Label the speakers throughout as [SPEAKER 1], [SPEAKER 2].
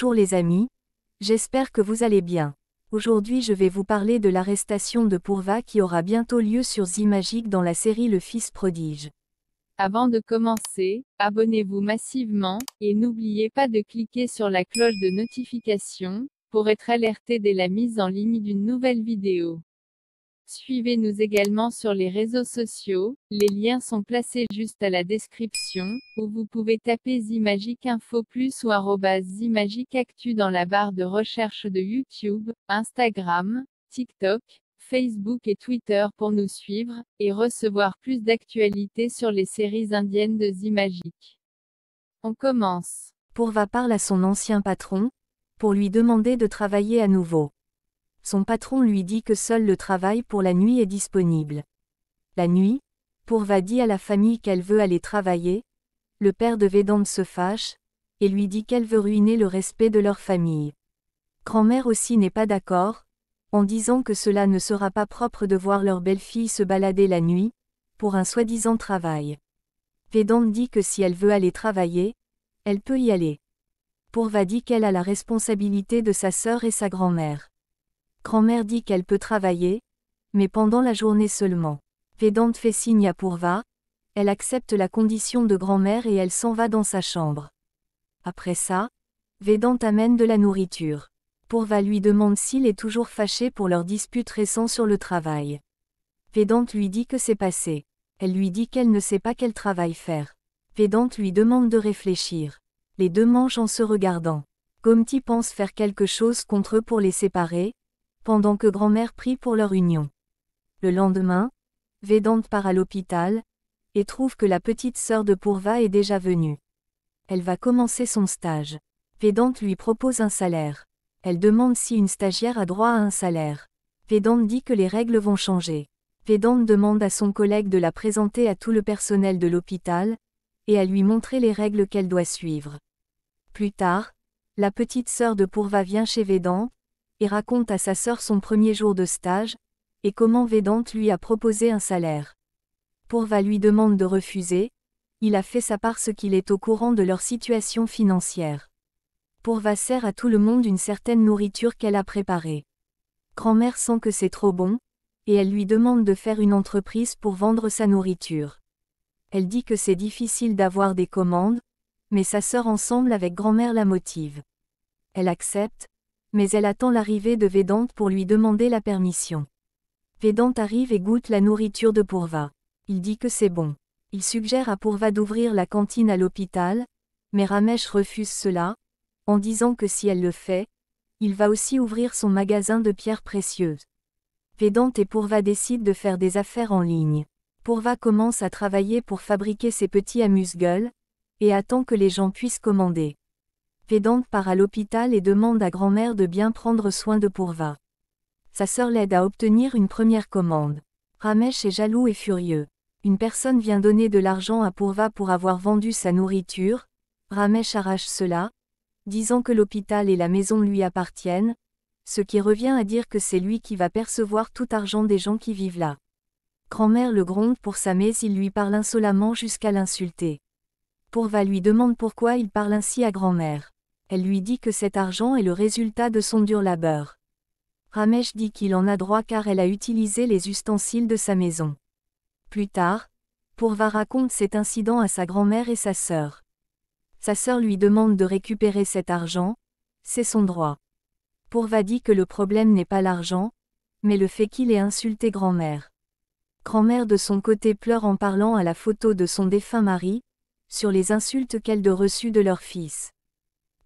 [SPEAKER 1] Bonjour les amis, j'espère que vous allez bien. Aujourd'hui je vais vous parler de l'arrestation de Pourva qui aura bientôt lieu sur Zimagique dans la série Le Fils Prodige.
[SPEAKER 2] Avant de commencer, abonnez-vous massivement, et n'oubliez pas de cliquer sur la cloche de notification, pour être alerté dès la mise en ligne d'une nouvelle vidéo. Suivez-nous également sur les réseaux sociaux, les liens sont placés juste à la description, ou vous pouvez taper Zimagic Info Plus ou Zimagic Actu dans la barre de recherche de YouTube, Instagram, TikTok, Facebook et Twitter pour nous suivre, et recevoir plus d'actualités sur les séries indiennes de Zimagic.
[SPEAKER 1] On commence. Pour parle à son ancien patron, pour lui demander de travailler à nouveau son patron lui dit que seul le travail pour la nuit est disponible. La nuit, Pourva dit à la famille qu'elle veut aller travailler, le père de Védante se fâche, et lui dit qu'elle veut ruiner le respect de leur famille. Grand-mère aussi n'est pas d'accord, en disant que cela ne sera pas propre de voir leur belle-fille se balader la nuit, pour un soi-disant travail. Védante dit que si elle veut aller travailler, elle peut y aller. Pourva dit qu'elle a la responsabilité de sa sœur et sa grand-mère. Grand-mère dit qu'elle peut travailler, mais pendant la journée seulement. Védante fait signe à Pourva, elle accepte la condition de grand-mère et elle s'en va dans sa chambre. Après ça, Védante amène de la nourriture. Pourva lui demande s'il est toujours fâché pour leur dispute récente sur le travail. Védante lui dit que c'est passé. Elle lui dit qu'elle ne sait pas quel travail faire. Védante lui demande de réfléchir. Les deux mangent en se regardant. Gomti pense faire quelque chose contre eux pour les séparer, pendant que grand-mère prie pour leur union. Le lendemain, Védante part à l'hôpital, et trouve que la petite sœur de Pourva est déjà venue. Elle va commencer son stage. Védante lui propose un salaire. Elle demande si une stagiaire a droit à un salaire. Védante dit que les règles vont changer. Védante demande à son collègue de la présenter à tout le personnel de l'hôpital, et à lui montrer les règles qu'elle doit suivre. Plus tard, la petite sœur de Pourva vient chez Védante et raconte à sa sœur son premier jour de stage, et comment Védante lui a proposé un salaire. Pourva lui demande de refuser, il a fait sa part ce qu'il est au courant de leur situation financière. Pourva sert à tout le monde une certaine nourriture qu'elle a préparée. Grand-mère sent que c'est trop bon, et elle lui demande de faire une entreprise pour vendre sa nourriture. Elle dit que c'est difficile d'avoir des commandes, mais sa sœur ensemble avec grand-mère la motive. Elle accepte, mais elle attend l'arrivée de Vedante pour lui demander la permission. Vedante arrive et goûte la nourriture de Pourva. Il dit que c'est bon. Il suggère à Pourva d'ouvrir la cantine à l'hôpital, mais Ramesh refuse cela, en disant que si elle le fait, il va aussi ouvrir son magasin de pierres précieuses. Vedante et Pourva décident de faire des affaires en ligne. Pourva commence à travailler pour fabriquer ses petits amuse-gueules, et attend que les gens puissent commander donc part à l'hôpital et demande à grand-mère de bien prendre soin de Pourva. Sa sœur l'aide à obtenir une première commande. Ramesh est jaloux et furieux. Une personne vient donner de l'argent à Pourva pour avoir vendu sa nourriture. Ramesh arrache cela, disant que l'hôpital et la maison lui appartiennent, ce qui revient à dire que c'est lui qui va percevoir tout argent des gens qui vivent là. Grand-mère le gronde pour sa mais il lui parle insolemment jusqu'à l'insulter. Pourva lui demande pourquoi il parle ainsi à grand-mère elle lui dit que cet argent est le résultat de son dur labeur. Ramesh dit qu'il en a droit car elle a utilisé les ustensiles de sa maison. Plus tard, Pourva raconte cet incident à sa grand-mère et sa sœur. Sa sœur lui demande de récupérer cet argent, c'est son droit. Pourva dit que le problème n'est pas l'argent, mais le fait qu'il ait insulté grand-mère. Grand-mère de son côté pleure en parlant à la photo de son défunt mari, sur les insultes qu'elle de reçues de leur fils.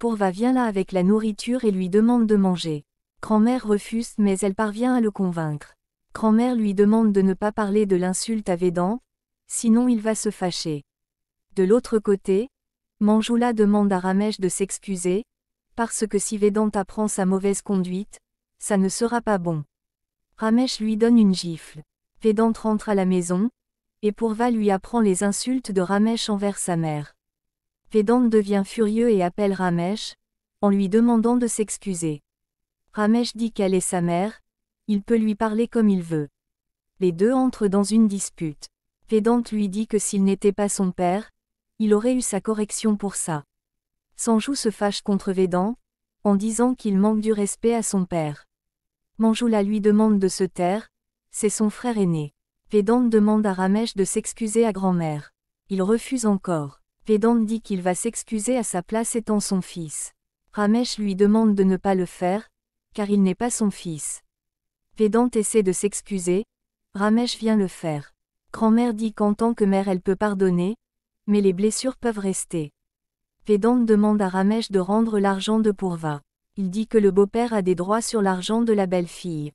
[SPEAKER 1] Pourva vient là avec la nourriture et lui demande de manger. Grand-mère refuse mais elle parvient à le convaincre. Grand-mère lui demande de ne pas parler de l'insulte à Védan, sinon il va se fâcher. De l'autre côté, Manjoula demande à Ramesh de s'excuser, parce que si Védan apprend sa mauvaise conduite, ça ne sera pas bon. Ramesh lui donne une gifle. Vedant rentre à la maison, et Pourva lui apprend les insultes de Ramesh envers sa mère. Vedant devient furieux et appelle Ramesh, en lui demandant de s'excuser. Ramesh dit qu'elle est sa mère, il peut lui parler comme il veut. Les deux entrent dans une dispute. Vedant lui dit que s'il n'était pas son père, il aurait eu sa correction pour ça. Sanjou se fâche contre Vedant, en disant qu'il manque du respect à son père. la lui demande de se taire, c'est son frère aîné. Vedant demande à Ramesh de s'excuser à grand-mère. Il refuse encore. Vedant dit qu'il va s'excuser à sa place étant son fils. Ramesh lui demande de ne pas le faire, car il n'est pas son fils. Vedant essaie de s'excuser, Ramesh vient le faire. Grand-mère dit qu'en tant que mère elle peut pardonner, mais les blessures peuvent rester. Vedant demande à Ramesh de rendre l'argent de Pourva. Il dit que le beau-père a des droits sur l'argent de la belle-fille.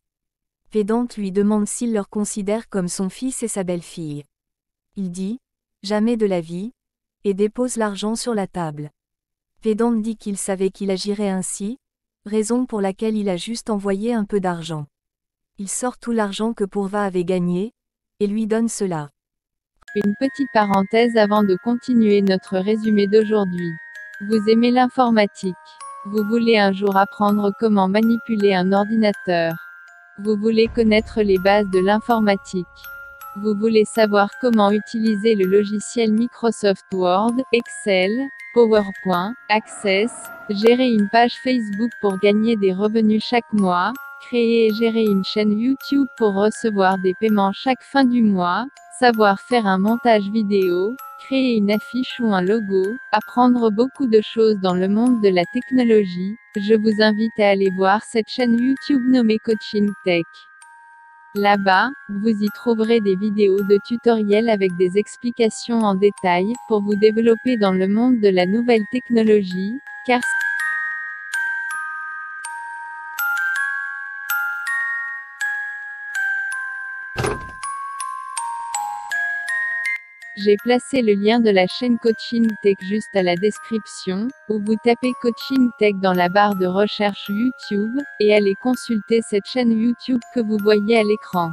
[SPEAKER 1] Vedant lui demande s'il leur considère comme son fils et sa belle-fille. Il dit Jamais de la vie, et dépose l'argent sur la table. Pédon dit qu'il savait qu'il agirait ainsi, raison pour laquelle il a juste envoyé un peu d'argent. Il sort tout l'argent que Pourva avait gagné, et lui donne cela. Une petite parenthèse avant de continuer notre résumé d'aujourd'hui.
[SPEAKER 2] Vous aimez l'informatique. Vous voulez un jour apprendre comment manipuler un ordinateur. Vous voulez connaître les bases de l'informatique. Vous voulez savoir comment utiliser le logiciel Microsoft Word, Excel, PowerPoint, Access, gérer une page Facebook pour gagner des revenus chaque mois, créer et gérer une chaîne YouTube pour recevoir des paiements chaque fin du mois, savoir faire un montage vidéo, créer une affiche ou un logo, apprendre beaucoup de choses dans le monde de la technologie, je vous invite à aller voir cette chaîne YouTube nommée Coaching Tech. Là-bas, vous y trouverez des vidéos de tutoriels avec des explications en détail, pour vous développer dans le monde de la nouvelle technologie, car J'ai placé le lien de la chaîne Coaching Tech juste à la description, ou vous tapez Coaching Tech dans la barre de recherche YouTube, et allez consulter cette chaîne YouTube que vous voyez à l'écran.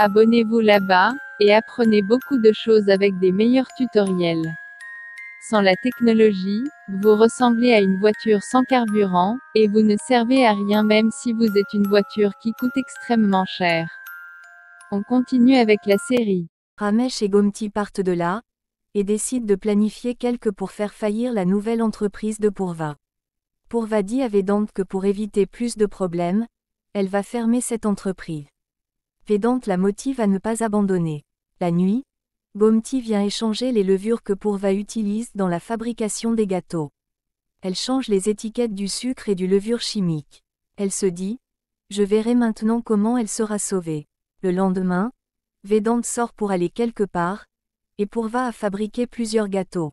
[SPEAKER 2] Abonnez-vous là-bas, et apprenez beaucoup de choses avec des meilleurs tutoriels. Sans la technologie, vous ressemblez à une voiture sans carburant, et vous ne servez à rien même si vous êtes une voiture qui coûte extrêmement cher. On continue avec la série.
[SPEAKER 1] Ramesh et Gomti partent de là, et décident de planifier quelque pour faire faillir la nouvelle entreprise de Pourva. Pourva dit à Vedante que pour éviter plus de problèmes, elle va fermer cette entreprise. Vedante la motive à ne pas abandonner. La nuit, Gomti vient échanger les levures que Pourva utilise dans la fabrication des gâteaux. Elle change les étiquettes du sucre et du levure chimique. Elle se dit, je verrai maintenant comment elle sera sauvée. Le lendemain, Vedant sort pour aller quelque part, et pourva a fabriqué plusieurs gâteaux.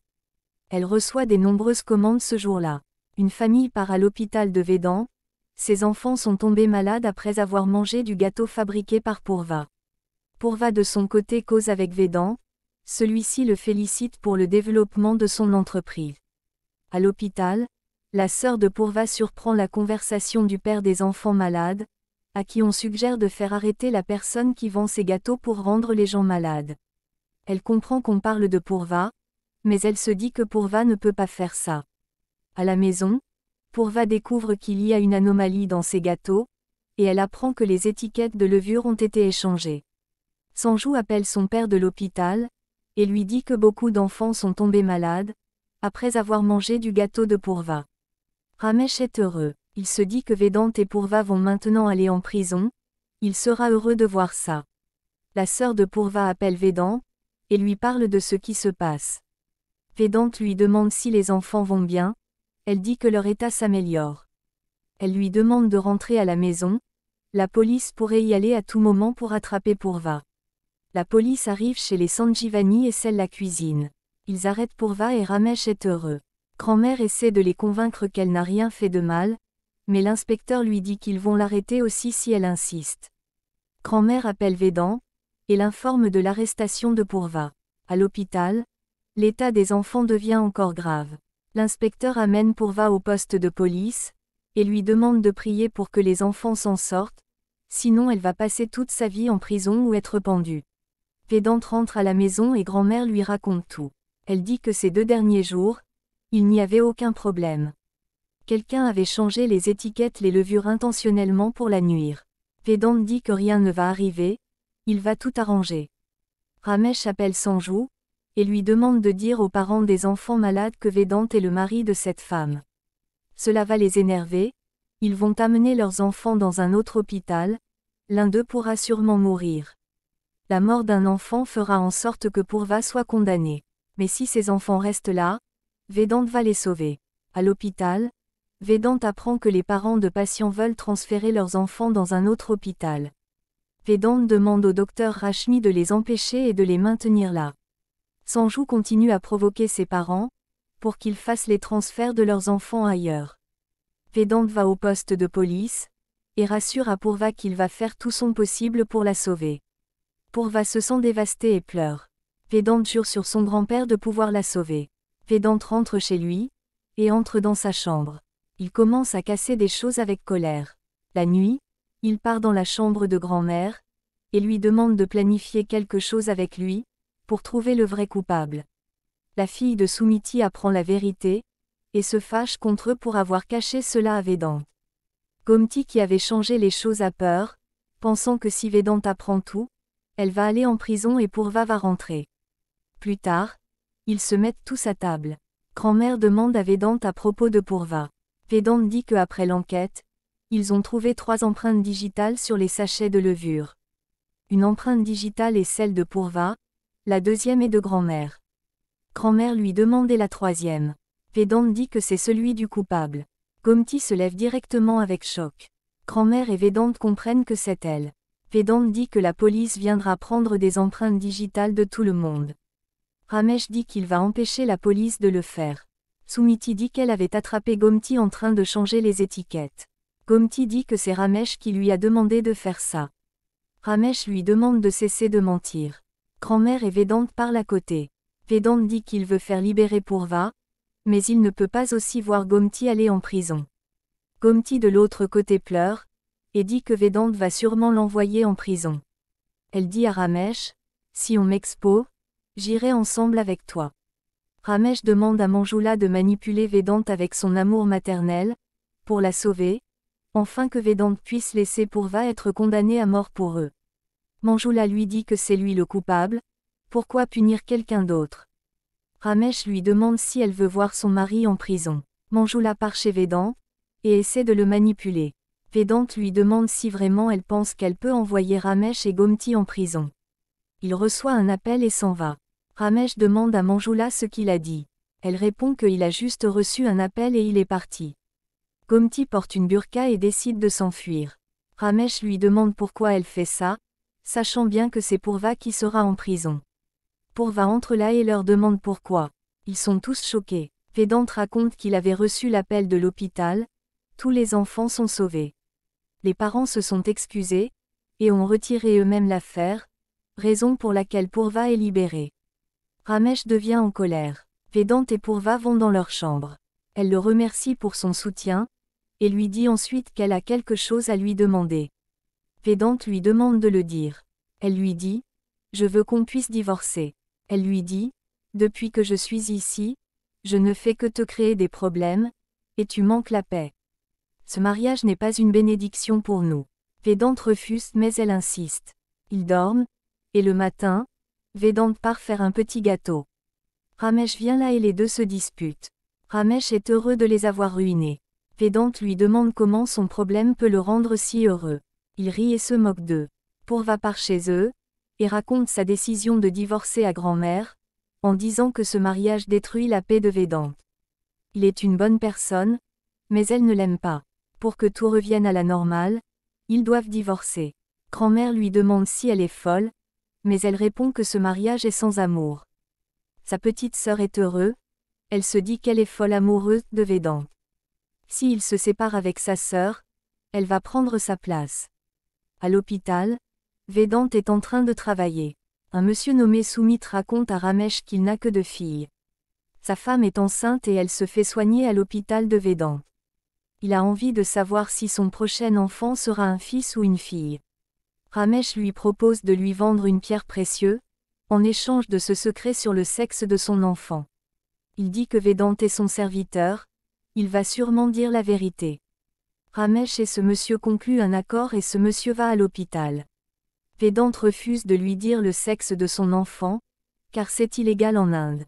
[SPEAKER 1] Elle reçoit des nombreuses commandes ce jour-là. Une famille part à l'hôpital de Védan. Ses enfants sont tombés malades après avoir mangé du gâteau fabriqué par Pourva. Pourva de son côté cause avec Védan. Celui-ci le félicite pour le développement de son entreprise. À l'hôpital, la sœur de Pourva surprend la conversation du père des enfants malades, à qui on suggère de faire arrêter la personne qui vend ses gâteaux pour rendre les gens malades. Elle comprend qu'on parle de Pourva, mais elle se dit que Pourva ne peut pas faire ça. À la maison, Pourva découvre qu'il y a une anomalie dans ses gâteaux, et elle apprend que les étiquettes de levure ont été échangées. Sanjou appelle son père de l'hôpital, et lui dit que beaucoup d'enfants sont tombés malades, après avoir mangé du gâteau de Pourva. Ramesh est heureux il se dit que Vedante et Pourva vont maintenant aller en prison, il sera heureux de voir ça. La sœur de Pourva appelle Vedante et lui parle de ce qui se passe. Vedante lui demande si les enfants vont bien, elle dit que leur état s'améliore. Elle lui demande de rentrer à la maison, la police pourrait y aller à tout moment pour attraper Pourva. La police arrive chez les Sanjivani et celle la cuisine. Ils arrêtent Pourva et Ramesh est heureux. Grand-mère essaie de les convaincre qu'elle n'a rien fait de mal, mais l'inspecteur lui dit qu'ils vont l'arrêter aussi si elle insiste. Grand-mère appelle Védan, et l'informe de l'arrestation de Pourva. À l'hôpital, l'état des enfants devient encore grave. L'inspecteur amène Pourva au poste de police, et lui demande de prier pour que les enfants s'en sortent, sinon elle va passer toute sa vie en prison ou être pendue. Vedant rentre à la maison et grand-mère lui raconte tout. Elle dit que ces deux derniers jours, il n'y avait aucun problème. Quelqu'un avait changé les étiquettes les levures intentionnellement pour la nuire. Vedant dit que rien ne va arriver, il va tout arranger. Ramesh appelle Sanjou, et lui demande de dire aux parents des enfants malades que Vedant est le mari de cette femme. Cela va les énerver, ils vont amener leurs enfants dans un autre hôpital, l'un d'eux pourra sûrement mourir. La mort d'un enfant fera en sorte que Pourva soit condamné. Mais si ses enfants restent là, Vedant va les sauver. À l'hôpital, Vedant apprend que les parents de patients veulent transférer leurs enfants dans un autre hôpital. Vedant demande au docteur Rachmi de les empêcher et de les maintenir là. Sanjou continue à provoquer ses parents, pour qu'ils fassent les transferts de leurs enfants ailleurs. Vedant va au poste de police, et rassure à Pourva qu'il va faire tout son possible pour la sauver. Pourva se sent dévastée et pleure. Vedant jure sur son grand-père de pouvoir la sauver. Vedant rentre chez lui, et entre dans sa chambre. Il commence à casser des choses avec colère. La nuit, il part dans la chambre de grand-mère, et lui demande de planifier quelque chose avec lui, pour trouver le vrai coupable. La fille de Soumiti apprend la vérité, et se fâche contre eux pour avoir caché cela à Vedant. Gomti qui avait changé les choses a peur, pensant que si Vedant apprend tout, elle va aller en prison et Pourva va rentrer. Plus tard, ils se mettent tous à table. Grand-mère demande à Vedant à propos de Pourva. Vedant dit que après l'enquête, ils ont trouvé trois empreintes digitales sur les sachets de levure. Une empreinte digitale est celle de Pourva, la deuxième est de grand-mère. Grand-mère lui et la troisième. Vedant dit que c'est celui du coupable. Gomti se lève directement avec choc. Grand-mère et Vedante comprennent que c'est elle. Védante dit que la police viendra prendre des empreintes digitales de tout le monde. Ramesh dit qu'il va empêcher la police de le faire. Sumiti dit qu'elle avait attrapé Gomti en train de changer les étiquettes. Gomti dit que c'est Ramesh qui lui a demandé de faire ça. Ramesh lui demande de cesser de mentir. Grand-mère et Vedante parlent à côté. Vedante dit qu'il veut faire libérer Pourva, mais il ne peut pas aussi voir Gomti aller en prison. Gomti de l'autre côté pleure, et dit que Vedante va sûrement l'envoyer en prison. Elle dit à Ramesh, si on m'expo, j'irai ensemble avec toi. Ramesh demande à Manjula de manipuler Vedant avec son amour maternel, pour la sauver, enfin que Vedant puisse laisser Pourva être condamné à mort pour eux. Manjula lui dit que c'est lui le coupable, pourquoi punir quelqu'un d'autre Ramesh lui demande si elle veut voir son mari en prison. Manjula part chez Vedant, et essaie de le manipuler. Vedant lui demande si vraiment elle pense qu'elle peut envoyer Ramesh et Gomti en prison. Il reçoit un appel et s'en va. Ramesh demande à Manjula ce qu'il a dit. Elle répond qu'il a juste reçu un appel et il est parti. Gomti porte une burqa et décide de s'enfuir. Ramesh lui demande pourquoi elle fait ça, sachant bien que c'est Pourva qui sera en prison. Pourva entre là et leur demande pourquoi. Ils sont tous choqués. Pédante raconte qu'il avait reçu l'appel de l'hôpital, tous les enfants sont sauvés. Les parents se sont excusés, et ont retiré eux-mêmes l'affaire, raison pour laquelle Pourva est libérée. Ramesh devient en colère. Vedant et Pourva vont dans leur chambre. Elle le remercie pour son soutien, et lui dit ensuite qu'elle a quelque chose à lui demander. Vedant lui demande de le dire. Elle lui dit Je veux qu'on puisse divorcer. Elle lui dit Depuis que je suis ici, je ne fais que te créer des problèmes, et tu manques la paix. Ce mariage n'est pas une bénédiction pour nous. Vedant refuse mais elle insiste. Ils dorment, et le matin, Vedante part faire un petit gâteau. Ramesh vient là et les deux se disputent. Ramesh est heureux de les avoir ruinés. Vedante lui demande comment son problème peut le rendre si heureux. Il rit et se moque d'eux. Pour va par chez eux, et raconte sa décision de divorcer à grand-mère, en disant que ce mariage détruit la paix de Vedante. Il est une bonne personne, mais elle ne l'aime pas. Pour que tout revienne à la normale, ils doivent divorcer. Grand-mère lui demande si elle est folle, mais elle répond que ce mariage est sans amour. Sa petite sœur est heureuse, elle se dit qu'elle est folle amoureuse de Vedant. S'il se sépare avec sa sœur, elle va prendre sa place. À l'hôpital, Vedant est en train de travailler. Un monsieur nommé Soumit raconte à Ramesh qu'il n'a que deux filles. Sa femme est enceinte et elle se fait soigner à l'hôpital de Vedant. Il a envie de savoir si son prochain enfant sera un fils ou une fille. Ramesh lui propose de lui vendre une pierre précieuse, en échange de ce secret sur le sexe de son enfant. Il dit que Vedante est son serviteur, il va sûrement dire la vérité. Ramesh et ce monsieur concluent un accord et ce monsieur va à l'hôpital. Vedante refuse de lui dire le sexe de son enfant, car c'est illégal en Inde.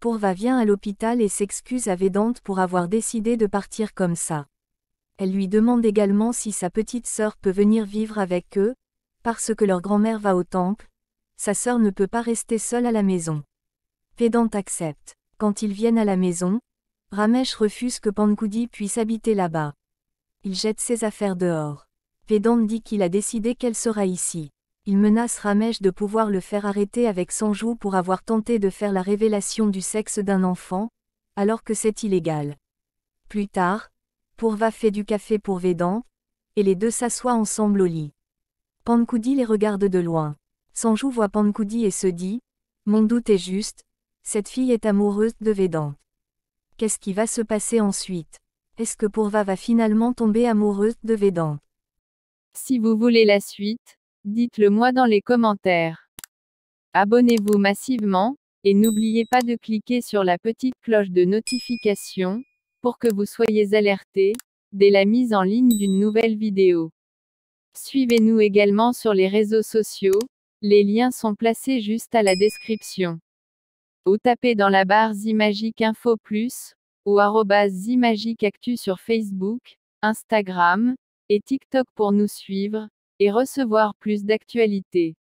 [SPEAKER 1] Pourva vient à l'hôpital et s'excuse à Vedante pour avoir décidé de partir comme ça. Elle lui demande également si sa petite sœur peut venir vivre avec eux, parce que leur grand-mère va au temple, sa sœur ne peut pas rester seule à la maison. Pédante accepte. Quand ils viennent à la maison, Ramesh refuse que Pankoudi puisse habiter là-bas. Il jette ses affaires dehors. Pédante dit qu'il a décidé qu'elle sera ici. Il menace Ramesh de pouvoir le faire arrêter avec Sanjou pour avoir tenté de faire la révélation du sexe d'un enfant, alors que c'est illégal. Plus tard, Pourva fait du café pour Vedant, et les deux s'assoient ensemble au lit. Pankoudi les regarde de loin. Sanjou voit Pankoudi et se dit Mon doute est juste, cette fille est amoureuse de Védant. Qu'est-ce qui va se passer ensuite Est-ce que Pourva va finalement tomber amoureuse de Védant ?» Si vous voulez la suite, dites-le moi dans les commentaires.
[SPEAKER 2] Abonnez-vous massivement, et n'oubliez pas de cliquer sur la petite cloche de notification, pour que vous soyez alerté, dès la mise en ligne d'une nouvelle vidéo. Suivez-nous également sur les réseaux sociaux, les liens sont placés juste à la description. Ou tapez dans la barre Zimagique Info Plus, ou Zimagique Actu sur Facebook, Instagram et TikTok pour nous suivre et recevoir plus d'actualités.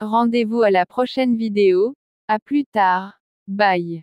[SPEAKER 2] Rendez-vous à la prochaine vidéo, à plus tard, bye.